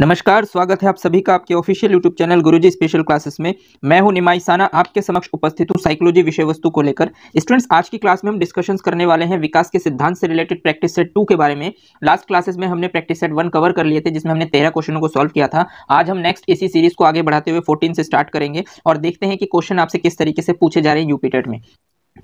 नमस्कार स्वागत है आप सभी का आपके official YouTube channel Guruji special classes में मैं हूं निमाई साना आपके समक्ष उपस्थित हूं साइकोलॉजी विषय वस्तु को लेकर स्टूडेंट्स आज की क्लास में हम डिस्कशंस करने वाले हैं विकास के सिद्धांत से रिलेटेड प्रैक्टिस सेट टू के बारे में लास्ट क्लासेस में हमने प्रैक्टिस सेट वन कवर कर लिए थे जिसमें हमने तेरह क्वेश्चनों को सॉल्व किया था आज हम नेक्स्ट इसी सीरीज को आगे बढ़ाते हुए फोर्टीन से स्टार्ट करेंगे और देखते हैं कि क्वेश्चन आपसे किस तरीके से पूछे जा रहे हैं यूपीटेट में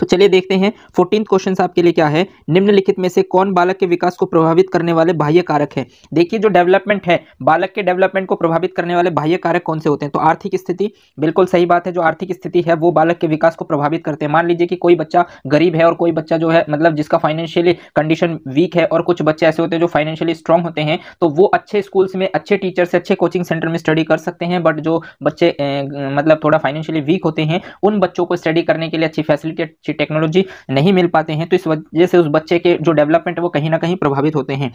तो चलिए देखते हैं फोर्टीन क्वेश्चन आपके लिए क्या है निम्नलिखित में से कौन बालक के विकास को प्रभावित करने वाले बाह्य कारक है देखिए जो डेवलपमेंट है बालक के डेवलपमेंट को प्रभावित करने वाले बाह्य कारक कौन से होते हैं तो आर्थिक स्थिति बिल्कुल सही बात है जो आर्थिक स्थिति है वो बालक के विकास को प्रभावित करते हैं मान लीजिए कि कोई बच्चा गरीब है और कोई बच्चा जो है मतलब जिसका फाइनेंशियली कंडीशन वीक है और कुछ बच्चे ऐसे होते हैं जो फाइनेंशियली स्ट्रांग होते हैं तो वो अच्छे स्कूल्स में अच्छे टीचर से अच्छे कोचिंग सेंटर में स्टडी कर सकते हैं बट जो बच्चे मतलब थोड़ा फाइनेंशियली वीक होते हैं उन बच्चों को स्टडी करने के लिए अच्छी फैसिलिटी अच्छी टेक्नोलॉजी नहीं मिल पाते हैं तो इस वजह से उस बच्चे के जो डेवलपमेंट है वो कहीं ना कहीं प्रभावित होते हैं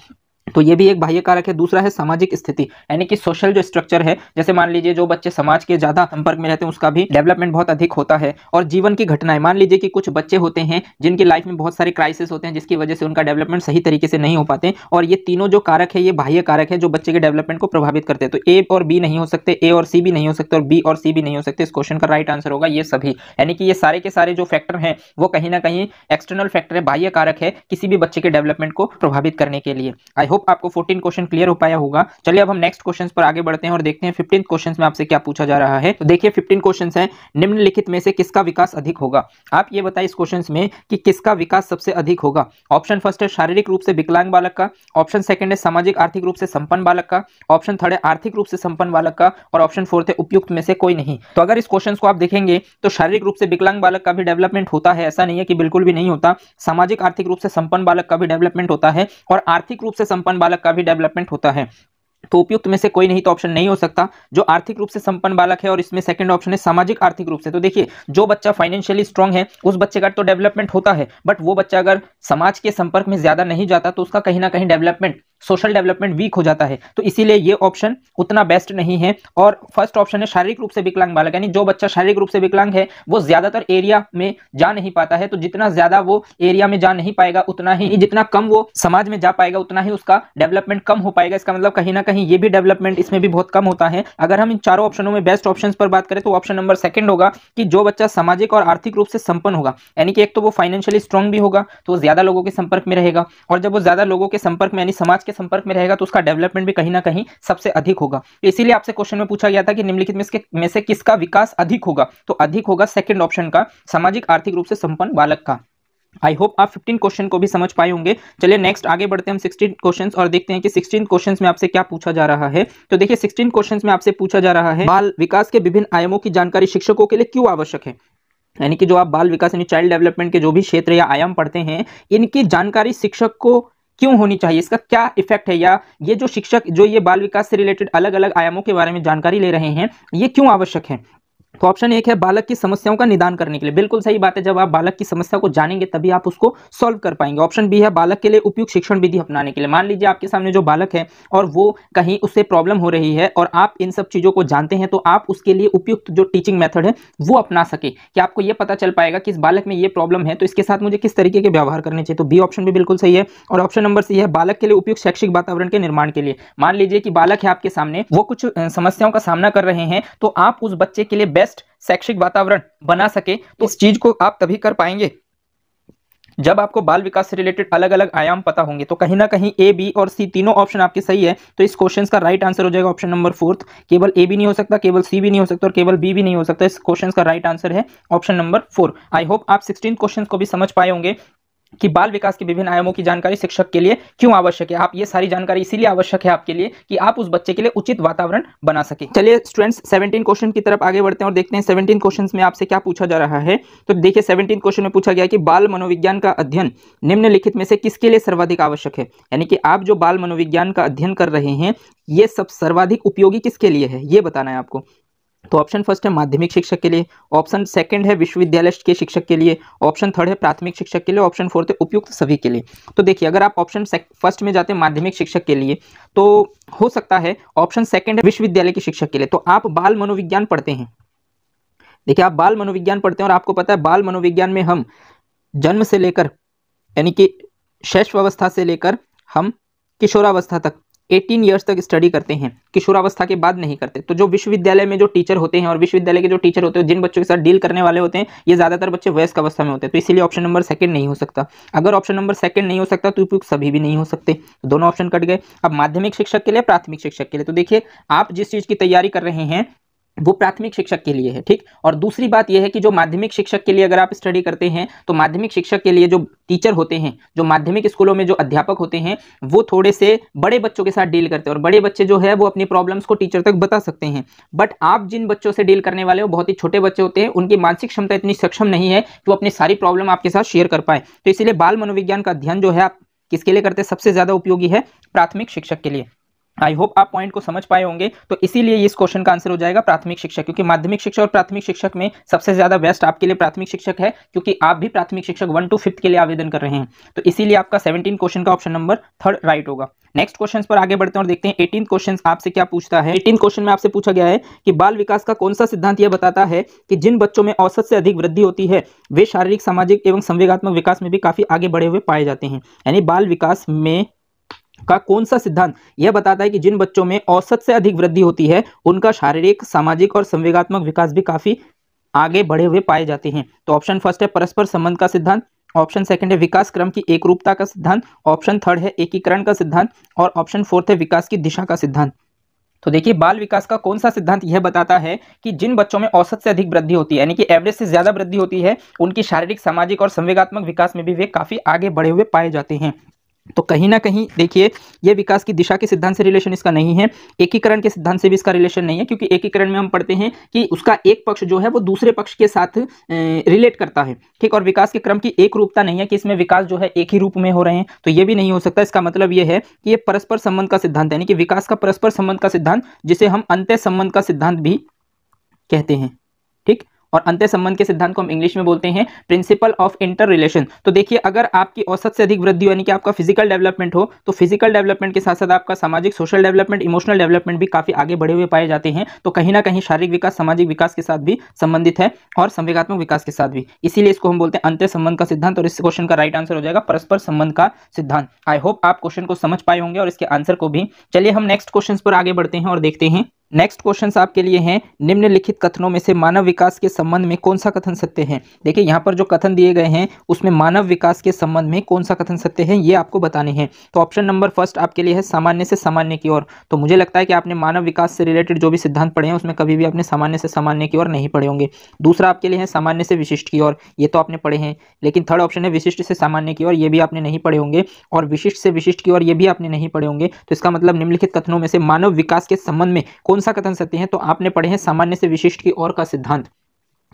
तो ये भी एक बाह्य कारक है दूसरा है सामाजिक स्थिति यानी कि सोशल जो स्ट्रक्चर है जैसे मान लीजिए जो बच्चे समाज के ज्यादा संपर्क में रहते हैं उसका भी डेवलपमेंट बहुत अधिक होता है और जीवन की घटनाएं मान लीजिए कि कुछ बच्चे होते हैं जिनकी लाइफ में बहुत सारे क्राइसिस होते हैं जिसकी वजह से उनका डेवलपमेंट सही तरीके से नहीं हो पाते और ये तीनों जो कारक है ये बाह्य कारक है जो बच्चे के डेवलपमेंट को प्रभावित करते हैं तो ए और बी नहीं हो सकते ए और सी भी नहीं हो सकते और बी और सी भी नहीं हो सकते इस क्वेश्चन का राइट आंसर होगा ये सभी यानी कि ये सारे के सारे जो फैक्टर हैं वो कहीं ना कहीं एक्सटर्नल फैक्टर है बाह्य कारक है किसी भी बच्चे के डेवलपमेंट को प्रभावित करने के लिए आई होप आपको फोर्टीन क्वेश्चन क्लियर हो पाया होगा चलिए अब हम नेक्स्ट क्वेश्चन पर आगे बढ़ते हैं और देखते हैं फिफ्टीन क्वेश्चन में आपसे क्या पूछा जा रहा है तो देखिए फिफ्टीन क्वेश्चन है निम्नलिखित में से किसका विकास अधिक होगा आप ये बताए इस क्वेश्चन में कि किसका विकास सबसे अधिक होगा ऑप्शन फर्स्ट है शारीरिक रूप से विकलांग बालक का ऑप्शन सेकंड है सामाजिक आर्थिक रूप से संपन्न बालक का ऑप्शन थर्ड है आर्थिक रूप से संपन्न बालक का और ऑप्शन फोर्थ है उपयुक्त में से कोई नहीं तो अगर इस क्वेश्चन को आप देखेंगे तो शारीरिक रूप से विकलांग बालक का भी डेवलपमेंट होता है ऐसा नहीं है कि बिल्कुल भी नहीं होता सामाजिक आर्थिक रूप से संपन्न बालक का भी डेवलपमेंट होता है और आर्थिक रूप से संपन्न बालक का भी डेवलपमेंट होता है तो उपयुक्त में से कोई नहीं तो ऑप्शन नहीं हो सकता जो आर्थिक रूप से संपन्न बालक है और इसमें सेकंड ऑप्शन है सामाजिक आर्थिक रूप से तो देखिए जो बच्चा फाइनेंशियली स्ट्रांग है उस बच्चे का तो डेवलपमेंट होता है बट वो बच्चा अगर समाज के संपर्क में ज्यादा नहीं जाता तो उसका कहीं ना कहीं डेवलपमेंट सोशल डेवलपमेंट वीक हो जाता है तो इसीलिए ये ऑप्शन उतना बेस्ट नहीं है और फर्स्ट ऑप्शन है शारीरिक रूप से विकलांग बालक यानी जो बच्चा शारीरिक रूप से विकलांग है वो ज्यादातर एरिया में जा नहीं पाता है तो जितना ज्यादा वो एरिया में जा नहीं पाएगा उतना ही जितना कम वो समाज में जा पाएगा उतना ही उसका डेवलपमेंट कम हो पाएगा इसका मतलब कहीं ना कहीं कहीं ये भी डेवलपमेंट इसमें भी बहुत कम होता है अगर हम इन चारों ऑप्शनों में बेस्ट ऑप्शन पर बात करें तो ऑप्शन नंबर सेकंड होगा कि जो बच्चा सामाजिक और आर्थिक रूप से संपन्न होगा यानी कि एक तो वो फाइनेंशियली स्ट्रॉन्ग भी होगा तो ज़्यादा लोगों के संपर्क में रहेगा और जब वो ज़्यादा लोगों के संपर्क में यानी समाज के संपर्क में रहेगा तो उसका डेवलपमेंट भी कहीं ना कहीं सबसे अधिक होगा इसीलिए आपसे क्वेश्चन में पूछा गया था कि निम्नलिखित में से किसका विकास अधिक होगा तो अधिक होगा सेकेंड ऑप्शन का सामाजिक आर्थिक रूप से संपन्न बालक का आई होप आप 15 क्वेश्चन को भी समझ पाए होंगे चलिए नेक्स्ट आगे बढ़ते हैं हम 16 क्वेश्चंस और देखते हैं कि 16 क्वेश्चंस में आपसे क्या पूछा जा रहा है तो देखिए 16 क्वेश्चंस में आपसे पूछा जा रहा है बाल विकास के विभिन्न आयामों की जानकारी शिक्षकों के लिए क्यों आवश्यक है यानी कि जो आप बाल विकास यानी चाइल्ड डेवलपमेंट के जो भी क्षेत्र या आयाम पढ़ते हैं इनकी जानकारी शिक्षक को क्यों होनी चाहिए इसका क्या इफेक्ट है या ये जो शिक्षक जो ये बाल विकास से रिलेटेड अलग अलग आयामों के बारे में जानकारी ले रहे हैं ये क्यों आवश्यक है तो ऑप्शन एक है बालक की समस्याओं का निदान करने के लिए बिल्कुल सही बात है जब आप बालक की समस्या को जानेंगे तभी आप उसको सॉल्व कर पाएंगे ऑप्शन बी है बालक के लिए उपयुक्त शिक्षण विधि अपनाने के लिए मान लीजिए आपके सामने जो बालक है और वो कहीं उससे प्रॉब्लम हो रही है और आप इन सब चीज़ों को जानते हैं तो आप उसके लिए उपयुक्त जो टीचिंग मैथड है वो अपना सके कि आपको यह पता चल पाएगा कि इस बालक में ये प्रॉब्लम है तो इसके साथ मुझे किस तरीके के व्यवहार करने चाहिए तो बी ऑप्शन भी बिल्कुल सही है और ऑप्शन नंबर सी है बालक के लिए उपयुक्त शैक्षिक वातावरण के निर्माण के लिए मान लीजिए कि बालक है आपके सामने वो कुछ समस्याओं का सामना कर रहे हैं तो आप उस बच्चे के लिए बेस्ट बेस्ट शैक्षिक वातावरण बना सके तो इस चीज को आप तभी कर पाएंगे जब आपको बाल विकास से रिलेटेड अलग अलग आयाम पता होंगे तो कहीं ना कहीं ए बी और सी तीनों ऑप्शन आपके सही है तो इस क्वेश्चन का राइट आंसर हो जाएगा ऑप्शन नंबर फोर्थ केवल ए भी नहीं हो सकता केवल सी भी नहीं हो सकता और केवल बी भी नहीं हो सकता इस क्वेश्चन का राइट आंसर है option number four I hope आप सिक्सटीन क्वेश्चन को भी समझ पाए होंगे कि बाल विकास के विभिन्न आयामों की जानकारी शिक्षक के लिए क्यों आवश्यक है आप ये सारी जानकारी इसीलिए आवश्यक है आपके लिए कि आप उस बच्चे के लिए उचित वातावरण बना सके चलिए स्टूडेंट्स सेवेंटीन क्वेश्चन की तरफ आगे बढ़ते हैं और देखते हैं सेवेंटीन क्वेश्चन में आपसे क्या पूछा जा रहा है तो देखिए सेवेंटीन क्वेश्चन में पूछा गया कि बाल मनोविज्ञान का अध्ययन निम्नलिखित में से किसके लिए सर्वाधिक आवश्यक है यानी कि आप जो बाल मनोविज्ञान का अध्ययन कर रहे हैं ये सब सर्वाधिक उपयोगी किसके लिए है ये बताना है आपको तो ऑप्शन फर्स्ट है माध्यमिक शिक्षक के लिए ऑप्शन सेकंड है विश्वविद्यालय के शिक्षक के लिए ऑप्शन थर्ड है प्राथमिक शिक्षक के लिए ऑप्शन फोर्थ है उपयुक्त सभी के लिए तो देखिए अगर आप ऑप्शन फर्स्ट में जाते हैं माध्यमिक शिक्षक के लिए तो हो सकता है ऑप्शन सेकंड है विश्वविद्यालय के शिक्षक के लिए तो आप बाल मनोविज्ञान पढ़ते हैं देखिए आप बाल मनोविज्ञान पढ़ते हैं और आपको पता है बाल मनोविज्ञान में हम जन्म से लेकर यानी कि शैशवावस्था से लेकर हम किशोरावस्था तक 18 ईयर्स तक स्टडी करते हैं किशोरावस्था के बाद नहीं करते तो जो विश्वविद्यालय में जो टीचर होते हैं और विश्वविद्यालय के जो टीचर होते हैं जिन बच्चों के साथ डील करने वाले होते हैं ये ज़्यादातर बच्चे वयस्क अवस्था में होते हैं तो इसलिए ऑप्शन नंबर सेकंड नहीं हो सकता अगर ऑप्शन नंबर सेकंड नहीं हो सकता तो उपयुक्त सभी भी नहीं हो सकते तो दोनों ऑप्शन कट गए अब माध्यमिक शिक्षक के लिए प्राथमिक शिक्षक के लिए तो देखिए आप जिस चीज़ की तैयारी कर रहे हैं वो प्राथमिक शिक्षक के लिए है ठीक और दूसरी बात यह है कि जो माध्यमिक शिक्षक के लिए अगर आप स्टडी करते हैं तो माध्यमिक शिक्षक के लिए जो टीचर होते हैं जो माध्यमिक स्कूलों में जो अध्यापक होते हैं वो थोड़े से बड़े बच्चों के साथ डील करते हैं और बड़े बच्चे जो है वो अपनी प्रॉब्लम्स को टीचर तक बता सकते हैं बट आप जिन बच्चों से डील करने वाले हो बहुत ही छोटे बच्चे होते हैं उनकी मानसिक क्षमता इतनी सक्षम नहीं है कि वो अपनी सारी प्रॉब्लम आपके साथ शेयर कर पाए तो इसीलिए बाल मनोविज्ञान का अध्ययन जो है आप किसके लिए करते हैं सबसे ज़्यादा उपयोगी है प्राथमिक शिक्षक के लिए आई होप आप पॉइंट को समझ पाए होंगे तो इसीलिए इस क्वेश्चन का आंसर हो जाएगा प्राथमिक शिक्षक क्योंकि माध्यमिक शिक्षक और प्राथमिक शिक्षक में सबसे ज्यादा बेस्ट आपके लिए प्राथमिक शिक्षक है क्योंकि आप भी प्राथमिक शिक्षक वन टू फिफ्थ के लिए आवेदन कर रहे हैं तो इसीलिए आपका सेवनटीन क्वेश्चन का ऑप्शन नंबर थर्ड राइट होगा नेक्स्ट क्वेश्चन पर आगे बढ़ते हैं और देखते हैं एटीन क्वेश्चन आपसे क्या पूछता है एटीन क्वेश्चन में आपसे पूछा गया है कि बाल विकास का कौन सा सिद्धांत यह बताता है कि जिन बच्चों में औसत से अधिक वृद्धि होती है वे शारीरिक सामाजिक एवं संवेगात्मक विकास में भी काफी आगे बढ़े हुए पाए जाते हैं यानी बाल विकास में का कौन सा सिद्धांत यह बताता है कि जिन बच्चों में औसत से अधिक वृद्धि होती है उनका शारीरिक सामाजिक और संवेगात्मक विकास भी काफ़ी आगे बढ़े हुए पाए जाते हैं तो ऑप्शन फर्स्ट है परस्पर संबंध का सिद्धांत ऑप्शन सेकंड है विकास क्रम की एक रूपता का सिद्धांत ऑप्शन थर्ड है एकीकरण का सिद्धांत और ऑप्शन फोर्थ है विकास की दिशा का सिद्धांत तो देखिए बाल विकास का कौन सा सिद्धांत यह बताता है कि जिन बच्चों में औसत से अधिक वृद्धि होती है यानी कि एवरेज से ज़्यादा वृद्धि होती है उनकी शारीरिक सामाजिक और संवेगात्मक विकास में भी वे काफ़ी आगे बढ़े हुए पाए जाते हैं तो कहीं ना कहीं देखिए ये विकास की दिशा के सिद्धांत से रिलेशन इसका नहीं है एकीकरण के सिद्धांत से भी इसका रिलेशन नहीं है क्योंकि एकीकरण में हम पढ़ते हैं कि उसका एक पक्ष जो है वो दूसरे पक्ष के साथ रिलेट करता है ठीक और विकास के क्रम की एक रूपता नहीं है कि इसमें विकास जो है एक ही रूप में हो रहे हैं तो यह भी नहीं हो सकता इसका मतलब यह है कि यह परस्पर संबंध का सिद्धांत यानी कि विकास का परस्पर संबंध का सिद्धांत जिसे हम अंत्य संबंध का सिद्धांत भी कहते हैं ठीक और अंत्य संबंध के सिद्धांत को हम इंग्लिश में बोलते हैं प्रिंसिपल ऑफ इंटर रिलेशन तो देखिए अगर आपकी औसत से अधिक वृद्धि यानी कि आपका फिजिकल डेवलपमेंट हो तो फिजिकल डेवलपमेंट के साथ साथ आपका सामाजिक सोशल डेवलपमेंट इमोशनल डेवलपमेंट भी काफ़ी आगे बढ़े हुए पाए जाते हैं तो कहीं ना कहीं शारीरिक विकास सामाजिक विकास के साथ भी संबंधित है और संवेगात्मक विकास के साथ भी इसीलिए इसको हम बोलते हैं अंत्य संबंध का सिद्धांत और इस क्वेश्चन का राइट आंसर हो जाएगा परस्पर संबंध का सिद्धांत आई होप आप क्वेश्चन को समझ पाए होंगे और इसके आंसर को भी चलिए हम नेक्स्ट क्वेश्चन पर आगे बढ़ते हैं और देखते हैं नेक्स्ट क्वेश्चन आपके लिए हैं निम्नलिखित कथनों में से मानव विकास के संबंध में कौन सा कथन सत्य है देखिए यहाँ पर जो कथन दिए गए हैं उसमें मानव विकास के संबंध में कौन सा कथन सत्य है ये आपको बताने हैं तो ऑप्शन नंबर फर्स्ट आपके लिए है सामान्य से सामान्य की ओर तो मुझे लगता है कि आपने मानव विकास से रिलेटेड जो भी सिद्धांत पढ़े हैं उसमें कभी भी आपने सामान्य से सामान्य की ओर नहीं पढ़े होंगे दूसरा आपके लिए है सामान्य से विशिष्ट की ओर ये तो आपने पढ़े हैं लेकिन थर्ड ऑप्शन है विशिष्ट से सामान्य की ओर ये भी आपने नहीं पढ़े होंगे और विशिष्ट से विशिष्ट की ओर ये भी आपने नहीं पढ़े होंगे तो इसका मतलब निम्नलिखित कथनों में से मानव विकास के संबंध में कौन कौन सा कथन सत्य है तो आपने पढ़े हैं सामान्य से विशिष्ट की ओर का सिद्धांत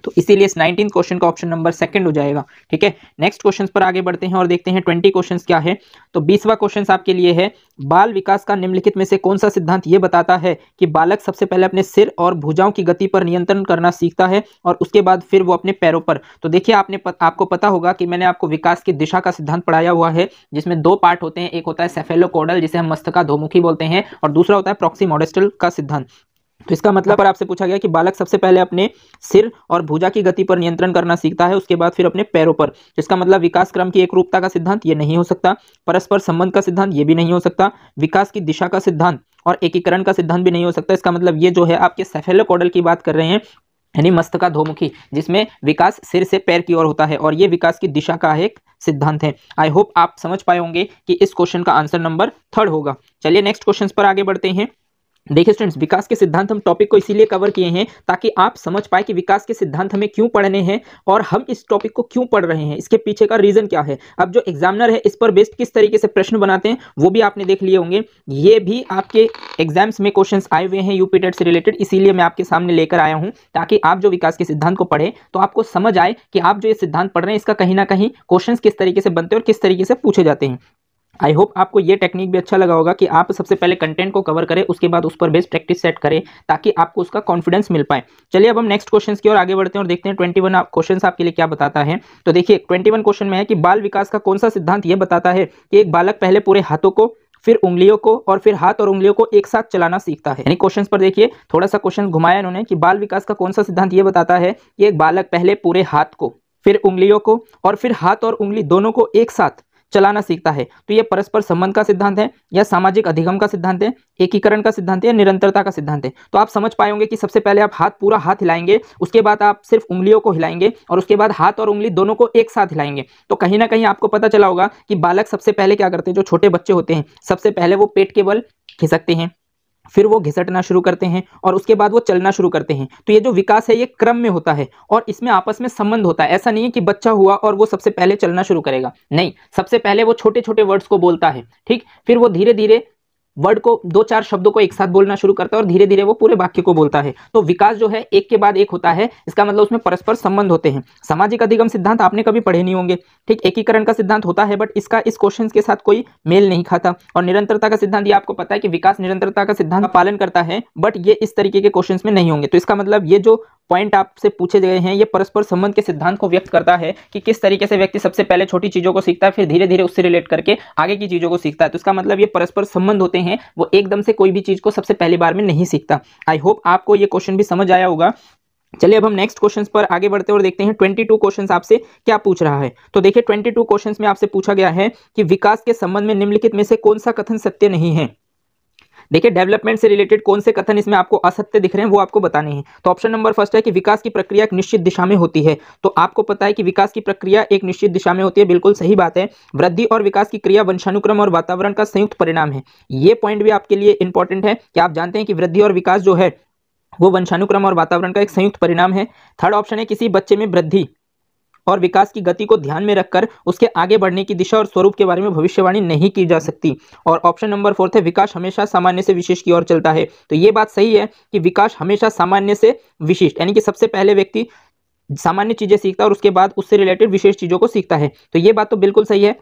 तो इसीलिए इस नाइनटीन क्वेश्चन का ऑप्शन नंबर सेकंड हो जाएगा ठीक है नेक्स्ट क्वेश्चन पर आगे बढ़ते हैं और देखते हैं ट्वेंटी क्वेश्चन क्या है तो बीसवा क्वेश्चन आपके लिए है बाल विकास का निम्नलिखित में से कौन सा सिद्धांत यह बताता है कि बालक सबसे पहले अपने सिर और भुजाओं की गति पर नियंत्रण करना सीखता है और उसके बाद फिर वो अपने पैरों पर तो देखिए आपने पत, आपको पता होगा कि मैंने आपको विकास की दिशा का सिद्धांत पढ़ाया हुआ है जिसमें दो पार्ट होते हैं एक होता है सेफेलोकोडल जिसे हम मस्तका धोमुखी बोलते हैं और दूसरा होता है प्रोक्सी मॉडेस्टल का सिद्धांत तो इसका मतलब पर आपसे पूछा गया कि बालक सबसे पहले अपने सिर और भुजा की गति पर नियंत्रण करना सीखता है उसके बाद फिर अपने पैरों पर इसका मतलब विकास क्रम की एक रूपता का सिद्धांत ये नहीं हो सकता परस्पर संबंध का सिद्धांत ये भी नहीं हो सकता विकास की दिशा का सिद्धांत और एकीकरण का सिद्धांत भी नहीं हो सकता इसका मतलब ये जो है आपके सफेलो कॉडल की बात कर रहे हैं यानी मस्तका धोमुखी जिसमें विकास सिर से पैर की ओर होता है और ये विकास की दिशा का एक सिद्धांत है आई होप आप समझ पाए होंगे कि इस क्वेश्चन का आंसर नंबर थर्ड होगा चलिए नेक्स्ट क्वेश्चन पर आगे बढ़ते हैं देखिए स्टूडेंट्स विकास के सिद्धांत हम टॉपिक को इसीलिए कवर किए हैं ताकि आप समझ पाए कि विकास के सिद्धांत हमें क्यों पढ़ने हैं और हम इस टॉपिक को क्यों पढ़ रहे हैं इसके पीछे का रीज़न क्या है अब जो एग्जामिनर है इस पर बेस्ड किस तरीके से प्रश्न बनाते हैं वो भी आपने देख लिए होंगे ये भी आपके एग्जाम्स में क्वेश्चन आए हुए हैं यूपी टेट से रिलेटेड इसीलिए मैं आपके सामने लेकर आया हूँ ताकि आप जो विकास के सिद्धांत को पढ़े तो आपको समझ आए कि आप जो ये सिद्धांत पढ़ रहे हैं इसका कहीं ना कहीं क्वेश्चन किस तरीके से बनते हैं और किस तरीके से पूछे जाते हैं आई होप आपको ये टेक्निक भी अच्छा लगा होगा कि आप सबसे पहले कंटेंट को कवर करें उसके बाद उस पर बेस्ट प्रैक्टिस सेट करें ताकि आपको उसका कॉन्फिडेंस मिल पाए चलिए अब हम नेक्स्ट क्वेश्चन की ओर आगे बढ़ते हैं और देखते हैं ट्वेंटी वन क्वेश्चन आपके लिए क्या बताता है तो देखिए ट्वेंटी वन क्वेश्चन में है कि बाल विकास का कौन सा सिद्धांत यह बताता है कि एक बालक पहले पूरे हाथों को फिर उंगलियों को और फिर हाथ और उंगलियों को एक साथ चलाना सीखता है यानी क्वेश्चंस पर देखिए थोड़ा सा क्वेश्चन घुमाया उन्होंने कि बाल विकास का कौन सा सिद्धांत यह बताता है कि एक बालक पहले पूरे हाथ को फिर उंगलियों को और फिर हाथ और उंगली दोनों को एक साथ चलाना सीखता है तो ये परस्पर संबंध का सिद्धांत है या सामाजिक अधिगम का सिद्धांत है एकीकरण का सिद्धांत है निरंतरता का सिद्धांत है तो आप समझ पाएंगे कि सबसे पहले आप हाथ पूरा हाथ हिलाएंगे उसके बाद आप सिर्फ उंगलियों को हिलाएंगे और उसके बाद हाथ और उंगली दोनों को एक साथ हिलाएंगे तो कहीं ना कहीं आपको पता चला होगा कि बालक सबसे पहले क्या करते हैं जो छोटे बच्चे होते हैं सबसे पहले वो पेट के बल खिसकते हैं फिर वो घिसटना शुरू करते हैं और उसके बाद वो चलना शुरू करते हैं तो ये जो विकास है ये क्रम में होता है और इसमें आपस में संबंध होता है ऐसा नहीं है कि बच्चा हुआ और वो सबसे पहले चलना शुरू करेगा नहीं सबसे पहले वो छोटे छोटे वर्ड्स को बोलता है ठीक फिर वो धीरे धीरे वर्ड को दो चार शब्दों को एक साथ बोलना शुरू करता है और धीरे धीरे वो पूरे वाक्य को बोलता है तो विकास जो है एक के बाद एक होता है इसका मतलब उसमें परस्पर संबंध होते हैं सामाजिक अधिगम सिद्धांत आपने कभी पढ़े नहीं होंगे ठीक एकीकरण का सिद्धांत होता है बट इसका इस क्वेश्चन के साथ कोई मेल नहीं खाता और निरंतरता का सिद्धांत ये आपको पता है कि विकास निरंतरता का सिद्धांत पालन करता है बट ये इस तरीके के क्वेश्चन में नहीं होंगे तो इसका मतलब ये जो पॉइंट आपसे पूछे गए हैं ये परस्पर संबंध के सिद्धांत को व्यक्त करता है कि किस तरीके से व्यक्ति सबसे पहले छोटी चीज़ों को सीखता है फिर धीरे धीरे उससे रिलेट करके आगे की चीज़ों को सीखता है तो इसका मतलब ये परस्पर संबंध होते हैं वो एकदम से कोई भी चीज़ को सबसे पहली बार में नहीं सीखता आई होप आपको ये क्वेश्चन भी समझ आया होगा चलिए अब हम नेक्स्ट क्वेश्चंस पर आगे बढ़ते हैं और देखते हैं 22 क्वेश्चंस आपसे क्या पूछ रहा है तो देखिए 22 क्वेश्चंस में आपसे पूछा गया है कि विकास के संबंध में निम्नलिखित में से कौन सा कथन सत्य नहीं है देखिए डेवलपमेंट से रिलेटेड कौन से कथन इसमें आपको असत्य दिख रहे हैं वो आपको बताने हैं तो ऑप्शन नंबर फर्स्ट है कि विकास की प्रक्रिया एक निश्चित दिशा में होती है तो आपको पता है कि विकास की प्रक्रिया एक निश्चित दिशा में होती है बिल्कुल सही बात है वृद्धि और विकास की क्रिया वंशानुक्रम और वातावरण का संयुक्त परिणाम है ये पॉइंट भी आपके लिए इंपॉर्टेंट है कि आप जानते हैं कि वृद्धि और विकास जो है वो वंशानुक्रम और वातावरण का एक संयुक्त परिणाम है थर्ड ऑप्शन है किसी बच्चे में वृद्धि और विकास की गति को ध्यान में रखकर उसके आगे बढ़ने की दिशा और स्वरूप के बारे में भविष्यवाणी नहीं की जा सकती और ऑप्शन नंबर फोर्थ है विकास हमेशा सामान्य से विशेष की ओर चलता है तो ये बात सही है कि विकास हमेशा सामान्य से विशिष्ट यानी कि सबसे पहले व्यक्ति सामान्य चीज़ें सीखता है और उसके बाद उससे रिलेटेड विशेष चीज़ों को सीखता है तो ये बात तो बिल्कुल सही है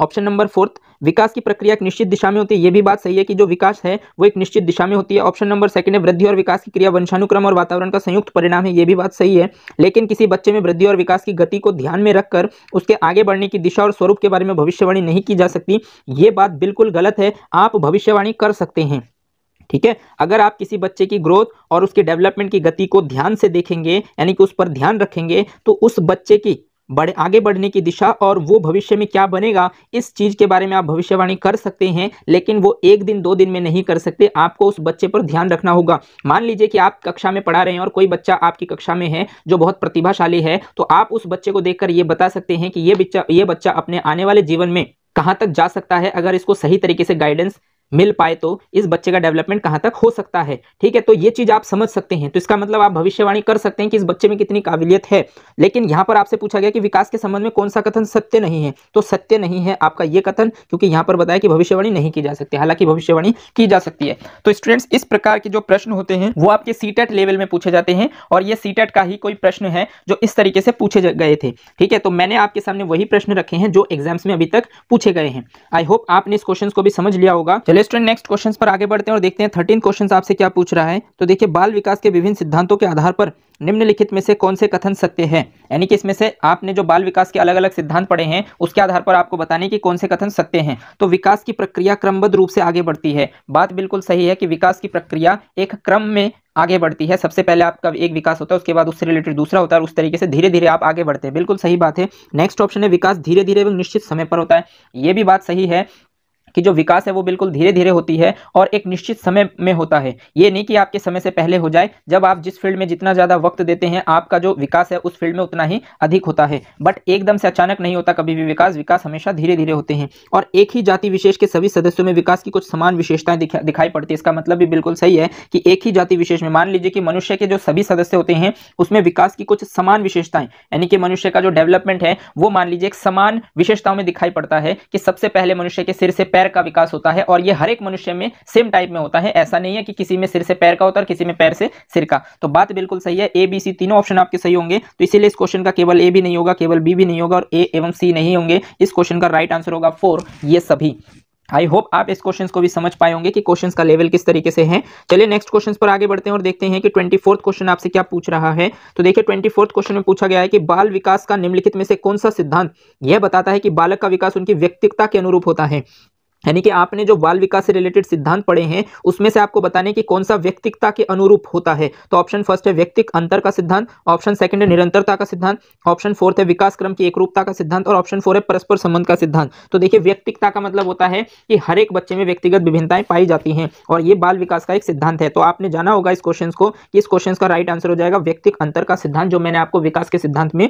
ऑप्शन नंबर फोर्थ विकास की प्रक्रिया एक निश्चित दिशा में होती है ये भी बात सही है कि जो विकास है वो एक निश्चित दिशा में होती है ऑप्शन नंबर सेकंड है वृद्धि और विकास की क्रिया वंशानुक्रम और वातावरण का संयुक्त परिणाम है ये भी बात सही है लेकिन किसी बच्चे में वृद्धि और विकास की गति को ध्यान में रखकर उसके आगे बढ़ने की दिशा और स्वरूप के बारे में भविष्यवाणी नहीं की जा सकती ये बात बिल्कुल गलत है आप भविष्यवाणी कर सकते हैं ठीक है अगर आप किसी बच्चे की ग्रोथ और उसके डेवलपमेंट की गति को ध्यान से देखेंगे यानी कि उस पर ध्यान रखेंगे तो उस बच्चे की बड़े आगे बढ़ने की दिशा और वो भविष्य में क्या बनेगा इस चीज़ के बारे में आप भविष्यवाणी कर सकते हैं लेकिन वो एक दिन दो दिन में नहीं कर सकते आपको उस बच्चे पर ध्यान रखना होगा मान लीजिए कि आप कक्षा में पढ़ा रहे हैं और कोई बच्चा आपकी कक्षा में है जो बहुत प्रतिभाशाली है तो आप उस बच्चे को देख ये बता सकते हैं कि ये बच्चा ये बच्चा अपने आने वाले जीवन में कहाँ तक जा सकता है अगर इसको सही तरीके से गाइडेंस मिल पाए तो इस बच्चे का डेवलपमेंट कहां तक हो सकता है ठीक है तो ये चीज़ आप समझ सकते हैं तो इसका मतलब आप भविष्यवाणी कर सकते हैं कि इस बच्चे में कितनी काबिलियत है लेकिन यहाँ पर आपसे पूछा गया कि विकास के संबंध में कौन सा कथन सत्य नहीं है तो सत्य नहीं है आपका ये कथन क्योंकि यहाँ पर बताया कि भविष्यवाणी नहीं की जा सकती हालांकि भविष्यवाणी की जा सकती है तो स्टूडेंट्स इस प्रकार के जो प्रश्न होते हैं वो आपके सीटेट लेवल e में पूछे जाते हैं और ये सीटेट e का ही कोई प्रश्न है जो इस तरीके से पूछे गए थे ठीक है तो मैंने आपके सामने वही प्रश्न रखे हैं जो एग्जाम्स में अभी तक पूछे गए हैं आई होप आपने इस क्वेश्चन को भी समझ लिया होगा चले चलिए स्टूडेंट नेक्स्ट क्वेश्चंस पर आगे बढ़ते हैं और देखते हैं थर्टीन क्वेश्चंस आपसे क्या पूछ रहा है तो देखिए बाल विकास के विभिन्न सिद्धांतों के आधार पर निम्नलिखित में से कौन से कथन सत्य है यानी कि इसमें से आपने जो बाल विकास के अलग अलग सिद्धांत पढ़े हैं उसके आधार पर आपको बताने की कौन से कथन सत्य हैं तो विकास की प्रक्रिया क्रमबद्ध रूप से आगे बढ़ती है बात बिल्कुल सही है कि विकास की प्रक्रिया एक क्रम में आगे बढ़ती है सबसे पहले आपका एक विकास होता है उसके बाद उससे रिलेटेड दूसरा होता है उस तरीके से धीरे धीरे आप आगे बढ़ते हैं बिल्कुल सही बात है नेक्स्ट ऑप्शन है विकास धीरे धीरे एवं निश्चित समय पर होता है ये भी बात सही है कि जो विकास है वो बिल्कुल धीरे धीरे होती है और एक निश्चित समय में होता है ये नहीं कि आपके समय से पहले हो जाए जब आप जिस फील्ड में जितना ज़्यादा वक्त देते हैं आपका जो विकास है उस फील्ड में उतना ही अधिक होता है बट एकदम से अचानक नहीं होता कभी भी विकास विकास हमेशा धीरे धीरे होते हैं और एक ही जाति विशेष के सभी सदस्यों में विकास की कुछ समान विशेषताएं दिखाई पड़ती है इसका मतलब भी बिल्कुल सही है कि एक ही जाति विशेष में मान लीजिए कि मनुष्य के जो सभी सदस्य होते हैं उसमें विकास की कुछ समान विशेषताएं यानी कि मनुष्य का जो डेवलपमेंट है वो मान लीजिए एक समान विशेषताओं में दिखाई पड़ता है कि सबसे पहले मनुष्य के सिर से पैर पैर का विकास होता है और ये हर एक मनुष्य में सेम टाइप में होता है ऐसा नहीं है कि किसी में सिर से पैर का होता है किसी में पैर से सिर का तो बात बिल्कुल सही है ए बी सी तीनों ऑप्शन आपके सही होंगे तो इसीलिए इस क्वेश्चन का केवल ए भी नहीं होगा केवल बी भी नहीं होगा और ए एवं सी नहीं होंगे इस क्वेश्चन का राइट आंसर होगा फोर ये सभी आई होप आप इस क्वेश्चन को भी समझ पाए होंगे कि क्वेश्चन का लेवल किस तरीके से है चलिए नेक्स्ट क्वेश्चन पर आगे बढ़ते हैं और देखते हैं कि ट्वेंटी क्वेश्चन आपसे क्या पूछ रहा है तो देखिए ट्वेंटी क्वेश्चन में पूछा गया है कि बाल विकास का निम्नलिखित में से कौन सा सिद्धांत यह बताता है कि बालक का विकास उनकी व्यक्तित्व के अनुरूप होता है यानी कि आपने जो बाल विकास से रिलेटेड सिद्धांत पढ़े हैं उसमें से आपको बताने की कौन सा व्यक्तिकता के अनुरूप होता है तो ऑप्शन फर्स्ट है व्यक्तिक अंतर का सिद्धांत ऑप्शन सेकंड है निरंतरता का सिद्धांत ऑप्शन फोर्थ है विकास क्रम की एकरूपता का सिद्धांत और ऑप्शन फोर है परस्पर संबंध का सिद्धांत तो देखिए व्यक्तिकता का मतलब होता है कि हर एक बच्चे में व्यक्तिगत विभिन्नताएं पाई जाती हैं और ये बाल विकास का एक सिद्धांत है तो आपने जाना होगा इस क्वेश्चन को इस क्वेश्चन का राइट आंसर हो जाएगा व्यक्तिक अंतर का सिद्धांत जो मैंने आपको विकास के सिद्धांत में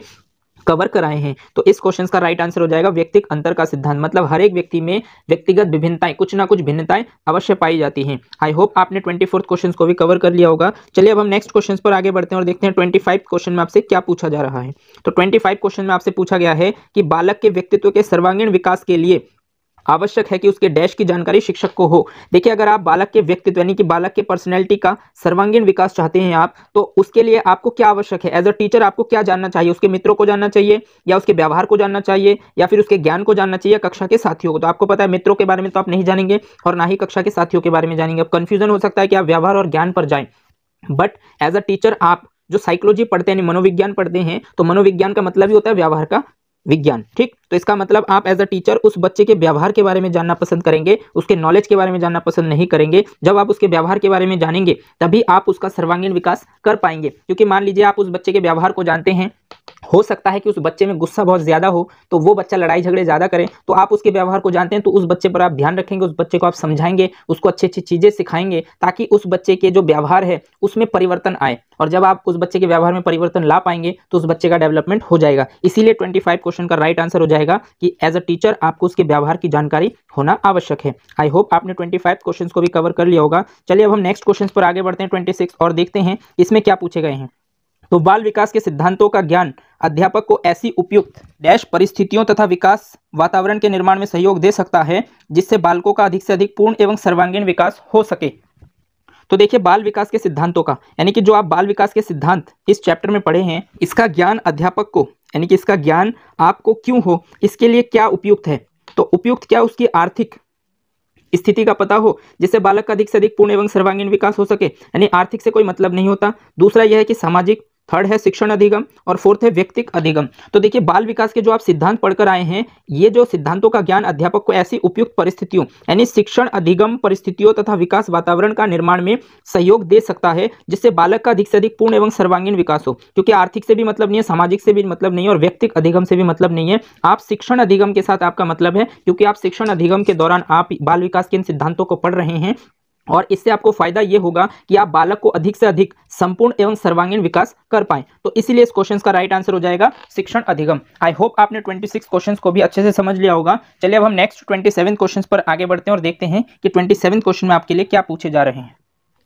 कवर कराए हैं तो इस क्वेश्चन का राइट आंसर हो जाएगा व्यक्तिक अंतर का सिद्धांत मतलब हर एक व्यक्ति में व्यक्तिगत विभिन्नताएं कुछ ना कुछ भिन्नताएं अवश्य पाई जाती हैं आई होप आपने ट्वेंटी फोर्थ क्वेश्चन को भी कवर कर लिया होगा चलिए अब हम नेक्स्ट क्वेश्चन पर आगे बढ़ते हैं और देखते हैं ट्वेंटी फाइव क्वेश्चन में आपसे क्या पूछा जा रहा है तो ट्वेंटी फाइव क्वेश्चन में आपसे पूछा गया है कि बालक के व्यक्तित्व के सर्वांगीण विकास के लिए आवश्यक है कि उसके डैश की जानकारी शिक्षक को हो देखिए अगर आप बालक के व्यक्तित्व यानी कि बालक के पर्सनैलिटी का सर्वांगीण विकास चाहते हैं आप तो उसके लिए आपको क्या आवश्यक है एज अ टीचर आपको क्या जानना चाहिए उसके मित्रों को जानना चाहिए या उसके व्यवहार को जानना चाहिए या फिर उसके ज्ञान को जानना चाहिए कक्षा के साथियों को तो आपको पता है मित्रों के बारे में तो आप नहीं जानेंगे और ना ही कक्षा के साथियों के बारे में जानेंगे अब कन्फ्यूजन हो सकता है कि आप व्यवहार और ज्ञान पर जाए बट एज अ टीचर आप जो साइकोलॉजी पढ़ते हैं मनोविज्ञान पढ़ते हैं तो मनोविज्ञान का मतलब ही होता है व्यवहार का विज्ञान ठीक तो इसका मतलब आप एज अ टीचर उस बच्चे के व्यवहार के बारे में जानना पसंद करेंगे उसके नॉलेज के बारे में जानना पसंद नहीं करेंगे जब आप उसके व्यवहार के बारे में जानेंगे तभी आप उसका सर्वांगीण विकास कर पाएंगे क्योंकि मान लीजिए आप उस बच्चे के व्यवहार को जानते हैं हो सकता है कि उस बच्चे में गुस्सा बहुत ज़्यादा हो तो वो बच्चा लड़ाई झगड़े ज़्यादा करें तो आप उसके व्यवहार को जानते हैं तो उस बच्चे पर आप ध्यान रखेंगे उस बच्चे को आप समझाएंगे उसको अच्छी अच्छी चीज़ें सिखाएंगे ताकि उस बच्चे के जो व्यवहार है उसमें परिवर्तन आए और जब आप उस बच्चे के व्यवहार में परिवर्तन ला पाएंगे तो उस बच्चे का डेवलपमेंट हो जाएगा इसीलिए ट्वेंटी क्वेश्चन का राइट आंसर हो जाएगा रहेगा कि एज अ टीचर आपको उसके व्यवहार की जानकारी होना आवश्यक है आई होप आपने ट्वेंटी फाइव क्वेश्चन को भी कवर कर लिया होगा चलिए अब हम नेक्स्ट क्वेश्चन पर आगे बढ़ते हैं ट्वेंटी और देखते हैं इसमें क्या पूछे गए हैं तो बाल विकास के सिद्धांतों का ज्ञान अध्यापक को ऐसी उपयुक्त डैश परिस्थितियों तथा विकास वातावरण के निर्माण में सहयोग दे सकता है जिससे बालकों का अधिक से अधिक पूर्ण एवं सर्वांगीण विकास हो सके तो देखिए बाल विकास के सिद्धांतों का यानी कि जो आप बाल विकास के सिद्धांत इस चैप्टर में पढ़े हैं इसका ज्ञान अध्यापक को यानी कि इसका ज्ञान आपको क्यों हो इसके लिए क्या उपयुक्त है तो उपयुक्त क्या उसकी आर्थिक स्थिति का पता हो जिससे बालक का अधिक से अधिक पूर्ण एवं सर्वांगीण विकास हो सके यानी आर्थिक से कोई मतलब नहीं होता दूसरा यह है कि सामाजिक थर्ड है शिक्षण अधिगम और फोर्थ है व्यक्तिक अधिगम तो देखिए बाल विकास के जो आप सिद्धांत पढ़कर आए हैं ये जो सिद्धांतों का ज्ञान अध्यापक को ऐसी उपयुक्त परिस्थितियों यानी शिक्षण अधिगम परिस्थितियों तथा विकास वातावरण का निर्माण में सहयोग दे सकता है जिससे बालक का अधिक से अधिक पूर्ण एवं सर्वांगीण विकास हो क्योंकि आर्थिक से भी मतलब नहीं है सामाजिक से भी मतलब नहीं है और व्यक्तिक अधिगम से भी मतलब नहीं है आप शिक्षण अधिगम के साथ आपका मतलब है क्योंकि आप शिक्षण अधिगम के दौरान आप बाल विकास के इन सिद्धांतों को पढ़ रहे हैं और इससे आपको फायदा ये होगा कि आप बालक को अधिक से अधिक संपूर्ण एवं सर्वांगीण विकास कर पाएं तो इसीलिए इस क्वेश्चन का राइट आंसर हो जाएगा शिक्षण अधिगम आई होप आपने 26 क्वेश्चंस को भी अच्छे से समझ लिया होगा चलिए अब हम नेक्स्ट 27 क्वेश्चंस पर आगे बढ़ते हैं और देखते हैं कि 27 क्वेश्चन में आपके लिए क्या पूछे जा रहे हैं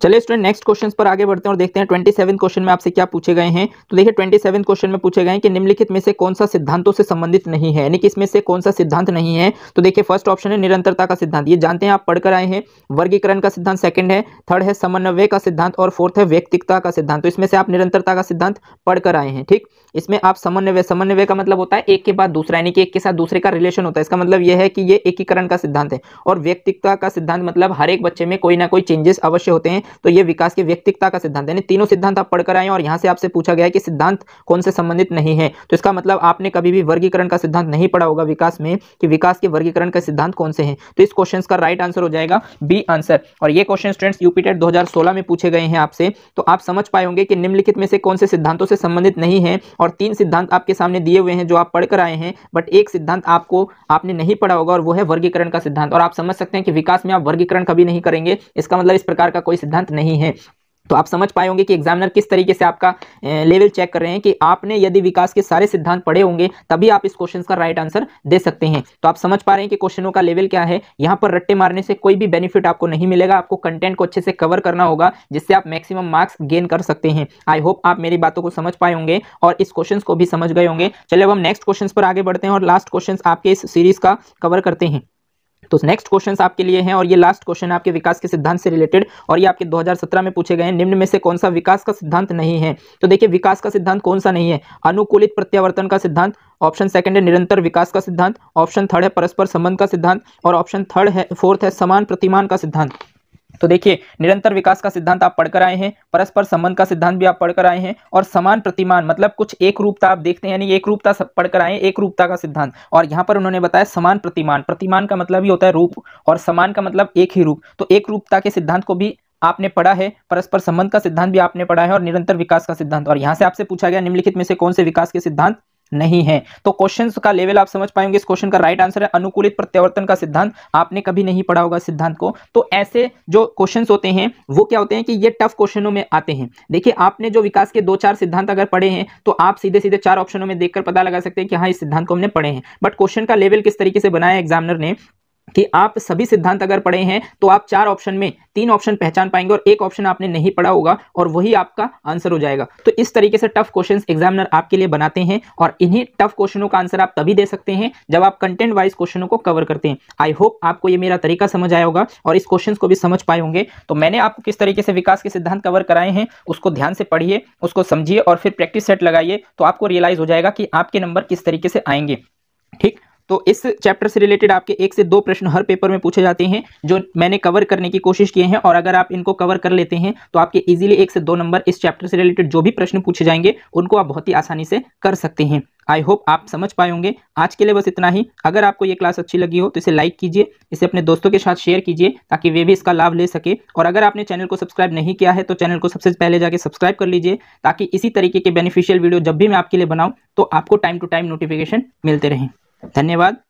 चलिए स्टूडेंट नेक्स्ट क्वेश्चन पर आगे बढ़ते हैं और देखते हैं ट्वेंटी सेवन क्वेश्चन में आपसे क्या पूछे गए हैं तो देखिए ट्वेंटी सेवन क्वेश्चन में पूछे गए हैं कि निम्नलिखित में से कौन सा सिद्धांतों से संबंधित नहीं है यानी कि इसमें से कौन सा सिद्धांत नहीं है तो देखिए फर्स्ट ऑप्शन है निरंतरता का सिद्धांत ये जानते हैं आप पढ़कर आए हैं वर्गीकरण का सिद्धांत सेकंड है थर्ड है समन्वय का सिद्धांत और फोर्थ है व्यक्तिकता का सिद्धांत तो इसमें से आप निरंतरता का सिद्धांत पढ़कर आए हैं ठीक इसमें आप समन्वय समन्वय का मतलब होता है एक के बाद दूसरा यानी कि एक के साथ दूसरे का रिलेशन होता है इसका मतलब यह है कि ये एकीकरण का सिद्धांत है और व्यक्तिकता का सिद्धांत मतलब हर एक बच्चे में कोई ना कोई चेंजेस अवश्य होते हैं तो ये विकास के व्यक्तिकता का सिद्धांत यानी तीनों सिद्धांत आप पढ़कर आए और यहाँ से आपसे पूछा गया है कि सिद्धांत कौन से संबंधित नहीं है तो इसका मतलब आपने कभी भी वर्गीकरण का सिद्धांत नहीं पढ़ा होगा विकास में कि विकास के वर्गीकरण का सिद्धांत कौन से हैं तो इस क्वेश्चन का राइट आंसर हो जाएगा बी आंसर और ये क्वेश्चन स्टूडेंट्स यूपीटेट दो में पूछे गए हैं आपसे तो आप समझ पाए होंगे कि निम्नलिखित में से कौन से सिद्धांतों से संबंधित नहीं है और तीन सिद्धांत आपके सामने दिए हुए हैं जो आप पढ़कर आए हैं बट एक सिद्धांत आपको आपने नहीं पढ़ा होगा और वो है वर्गीकरण का सिद्धांत और आप समझ सकते हैं कि विकास में आप वर्गीकरण कभी नहीं करेंगे इसका मतलब इस प्रकार का कोई सिद्धांत सिद्धांत नहीं है तो आप समझ पाए होंगे कि एग्जामिनर किस तरीके से आपका लेवल चेक कर रहे हैं कि आपने यदि विकास के सारे सिद्धांत पढ़े होंगे तभी आप इस क्वेश्चन का राइट आंसर दे सकते हैं तो आप समझ पा रहे हैं कि क्वेश्चनों का लेवल क्या है यहाँ पर रट्टे मारने से कोई भी बेनिफिट आपको नहीं मिलेगा आपको कंटेंट को अच्छे से कवर करना होगा जिससे आप मैक्सिमम मार्क्स गेन कर सकते हैं आई होप आप मेरी बातों को समझ पाए होंगे और इस क्वेश्चन को भी समझ गए होंगे चले अब हम नेक्स्ट क्वेश्चन पर आगे बढ़ते हैं और लास्ट क्वेश्चन आपके इस सीरीज का कवर करते हैं तो नेक्स्ट क्वेश्चन आपके लिए हैं और ये लास्ट क्वेश्चन आपके विकास के सिद्धांत से रिलेटेड और ये आपके 2017 में पूछे गए हैं निम्न में से कौन सा विकास का सिद्धांत नहीं है तो देखिए विकास का सिद्धांत कौन सा नहीं है अनुकूलित प्रत्यावर्तन का सिद्धांत ऑप्शन सेकंड है निरंतर विकास का सिद्धांत ऑप्शन थर्ड है परस्पर संबंध का सिद्धांत और ऑप्शन थर्ड है फोर्थ है समान प्रतिमान का सिद्धांत तो देखिए निरंतर विकास का सिद्धांत आप पढ़कर आए हैं परस्पर संबंध का सिद्धांत भी आप पढ़कर आए हैं और समान प्रतिमान मतलब कुछ एक रूपता आप देखते हैं यानी एक रूपता पढ़कर आए एक रूपता का सिद्धांत और यहाँ पर उन्होंने बताया समान प्रतिमान प्रतिमान का मतलब ही होता है रूप और समान का मतलब एक ही रूप तो एक रूपता के सिद्धांत को भी आपने पढ़ा है परस्पर संबंध का सिद्धांत भी आपने पढ़ा है और निरंतर विकास का सिद्धांत और यहाँ से आपसे पूछा गया निम्नलिखित में से कौन से विकास के सिद्धांत नहीं है तो क्वेश्चन का लेवल आप समझ पाएंगे इस क्वेश्चन का राइट आंसर है अनुकूलित प्रत्यावर्तन का सिद्धांत आपने कभी नहीं पढ़ा होगा सिद्धांत को तो ऐसे जो क्वेश्चन होते हैं वो क्या होते हैं कि ये टफ क्वेश्चनों में आते हैं देखिए आपने जो विकास के दो चार सिद्धांत अगर पढ़े हैं तो आप सीधे सीधे चार ऑप्शनों में देखकर पता लगा सकते हैं कि हाँ इस सिद्धांत को हमने पढ़े हैं बट क्वेश्चन का लेवल किस तरीके से बनाया एग्जामिनर ने कि आप सभी सिद्धांत अगर पढ़े हैं तो आप चार ऑप्शन में तीन ऑप्शन पहचान पाएंगे और एक ऑप्शन आपने नहीं पढ़ा होगा और वही आपका आंसर हो जाएगा तो इस तरीके से टफ क्वेश्चंस एग्जामिनर आपके लिए बनाते हैं और इन्हीं टफ क्वेश्चनों का आंसर आप तभी दे सकते हैं जब आप कंटेंट वाइज क्वेश्चनों को कवर करते हैं आई होप आपको ये मेरा तरीका समझ आया होगा और इस क्वेश्चन को भी समझ पाए होंगे तो मैंने आपको किस तरीके से विकास के सिद्धांत कवर कराए हैं उसको ध्यान से पढ़िए उसको समझिए और फिर प्रैक्टिस सेट लगाइए तो आपको रियलाइज हो जाएगा कि आपके नंबर किस तरीके से आएंगे ठीक तो इस चैप्टर से रिलेटेड आपके एक से दो प्रश्न हर पेपर में पूछे जाते हैं जो मैंने कवर करने की कोशिश किए हैं और अगर आप इनको कवर कर लेते हैं तो आपके इजीली एक से दो नंबर इस चैप्टर से रिलेटेड जो भी प्रश्न पूछे जाएंगे उनको आप बहुत ही आसानी से कर सकते हैं आई होप आप समझ पाए होंगे आज के लिए बस इतना ही अगर आपको ये क्लास अच्छी लगी हो तो इसे लाइक कीजिए इसे अपने दोस्तों के साथ शेयर कीजिए ताकि वे भी इसका लाभ ले सके और अगर आपने चैनल को सब्सक्राइब नहीं किया है तो चैनल को सबसे पहले जाके सब्सक्राइब कर लीजिए ताकि इसी तरीके के बेनिफिशियल वीडियो जब भी मैं आपके लिए बनाऊँ तो आपको टाइम टू टाइम नोटिफिकेशन मिलते रहें धन्यवाद